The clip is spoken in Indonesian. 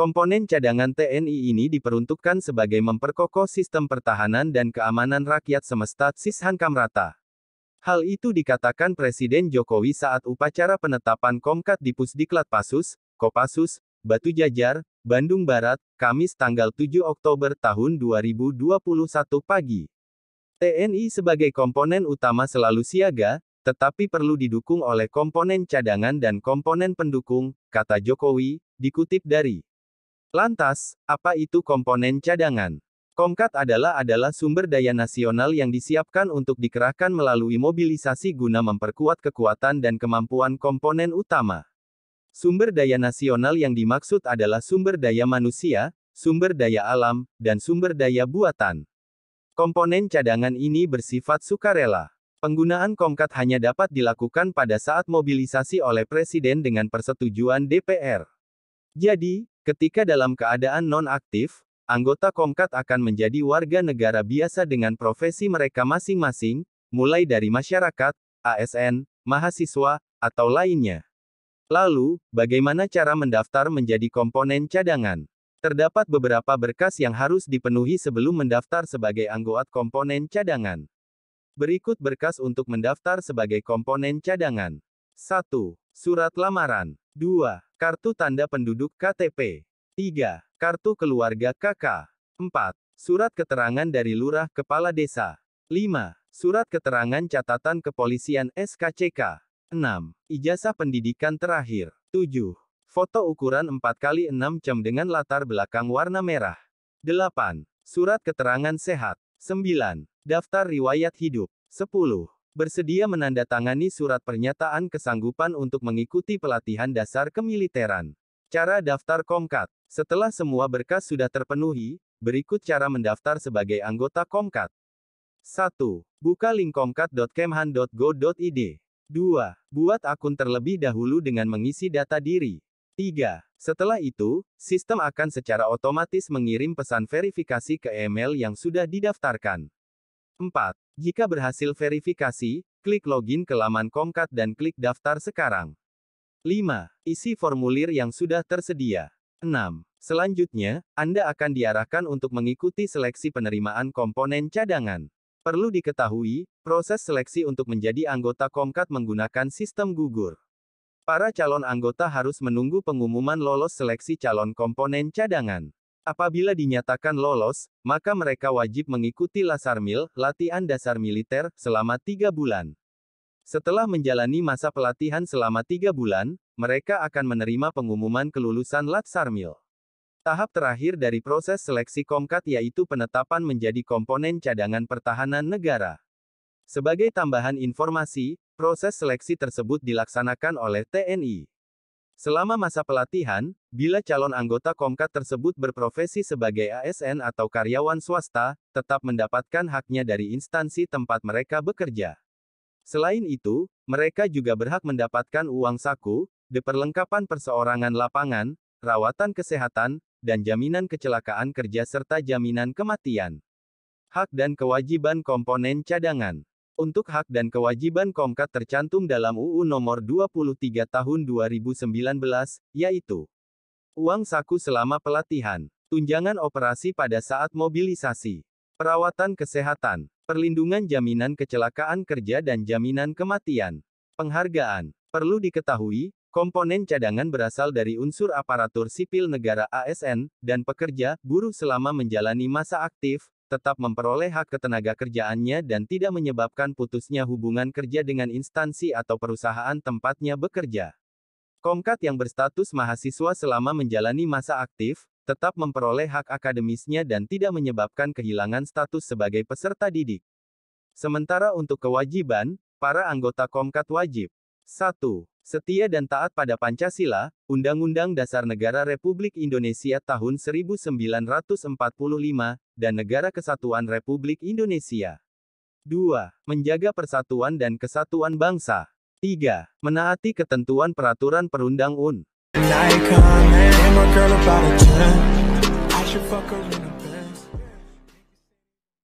Komponen cadangan TNI ini diperuntukkan sebagai memperkokoh sistem pertahanan dan keamanan rakyat semesta hankam Rata. Hal itu dikatakan Presiden Jokowi saat upacara penetapan Komkat di Pusdiklat Pasus, Kopassus, Batu Jajar, Bandung Barat, Kamis tanggal 7 Oktober tahun 2021 pagi. TNI sebagai komponen utama selalu siaga, tetapi perlu didukung oleh komponen cadangan dan komponen pendukung, kata Jokowi, dikutip dari Lantas, apa itu komponen cadangan? Komkat adalah adalah sumber daya nasional yang disiapkan untuk dikerahkan melalui mobilisasi guna memperkuat kekuatan dan kemampuan komponen utama. Sumber daya nasional yang dimaksud adalah sumber daya manusia, sumber daya alam, dan sumber daya buatan. Komponen cadangan ini bersifat sukarela. Penggunaan Komkat hanya dapat dilakukan pada saat mobilisasi oleh Presiden dengan persetujuan DPR. Jadi, Ketika dalam keadaan non-aktif, anggota Komkat akan menjadi warga negara biasa dengan profesi mereka masing-masing, mulai dari masyarakat, ASN, mahasiswa, atau lainnya. Lalu, bagaimana cara mendaftar menjadi komponen cadangan? Terdapat beberapa berkas yang harus dipenuhi sebelum mendaftar sebagai anggota komponen cadangan. Berikut berkas untuk mendaftar sebagai komponen cadangan. 1. Surat lamaran. 2. Kartu tanda penduduk KTP. 3. Kartu keluarga KK. 4. Surat keterangan dari lurah kepala desa. 5. Surat keterangan catatan kepolisian SKCK. 6. Ijazah pendidikan terakhir. 7. Foto ukuran 4x6 cm dengan latar belakang warna merah. 8. Surat keterangan sehat. 9. Daftar riwayat hidup. 10 bersedia menandatangani surat pernyataan kesanggupan untuk mengikuti pelatihan dasar kemiliteran. Cara daftar Komkat Setelah semua berkas sudah terpenuhi, berikut cara mendaftar sebagai anggota Komkat. 1. Buka link komkat.kemhan.go.id 2. Buat akun terlebih dahulu dengan mengisi data diri. 3. Setelah itu, sistem akan secara otomatis mengirim pesan verifikasi ke email yang sudah didaftarkan. 4. Jika berhasil verifikasi, klik login ke laman Komkat dan klik daftar sekarang. 5. Isi formulir yang sudah tersedia. 6. Selanjutnya, Anda akan diarahkan untuk mengikuti seleksi penerimaan komponen cadangan. Perlu diketahui, proses seleksi untuk menjadi anggota Komkat menggunakan sistem gugur. Para calon anggota harus menunggu pengumuman lolos seleksi calon komponen cadangan. Apabila dinyatakan lolos, maka mereka wajib mengikuti Lasarmil, latihan dasar militer, selama tiga bulan. Setelah menjalani masa pelatihan selama tiga bulan, mereka akan menerima pengumuman kelulusan Latsarmil. Tahap terakhir dari proses seleksi Komkat yaitu penetapan menjadi komponen cadangan pertahanan negara. Sebagai tambahan informasi, proses seleksi tersebut dilaksanakan oleh TNI. Selama masa pelatihan, bila calon anggota Komkat tersebut berprofesi sebagai ASN atau karyawan swasta, tetap mendapatkan haknya dari instansi tempat mereka bekerja. Selain itu, mereka juga berhak mendapatkan uang saku, diperlengkapan perseorangan lapangan, rawatan kesehatan, dan jaminan kecelakaan kerja serta jaminan kematian. Hak dan kewajiban komponen cadangan untuk hak dan kewajiban Komkat tercantum dalam UU Nomor 23 Tahun 2019, yaitu Uang saku selama pelatihan, tunjangan operasi pada saat mobilisasi, perawatan kesehatan, perlindungan jaminan kecelakaan kerja dan jaminan kematian. Penghargaan, perlu diketahui, komponen cadangan berasal dari unsur aparatur sipil negara ASN, dan pekerja, buruh selama menjalani masa aktif, tetap memperoleh hak ketenaga kerjaannya dan tidak menyebabkan putusnya hubungan kerja dengan instansi atau perusahaan tempatnya bekerja. Komkat yang berstatus mahasiswa selama menjalani masa aktif, tetap memperoleh hak akademisnya dan tidak menyebabkan kehilangan status sebagai peserta didik. Sementara untuk kewajiban, para anggota Komkat wajib 1. Setia dan taat pada Pancasila, Undang-Undang Dasar Negara Republik Indonesia tahun 1945, dan Negara Kesatuan Republik Indonesia. 2. Menjaga persatuan dan kesatuan bangsa. 3. Menaati ketentuan peraturan perundang-un.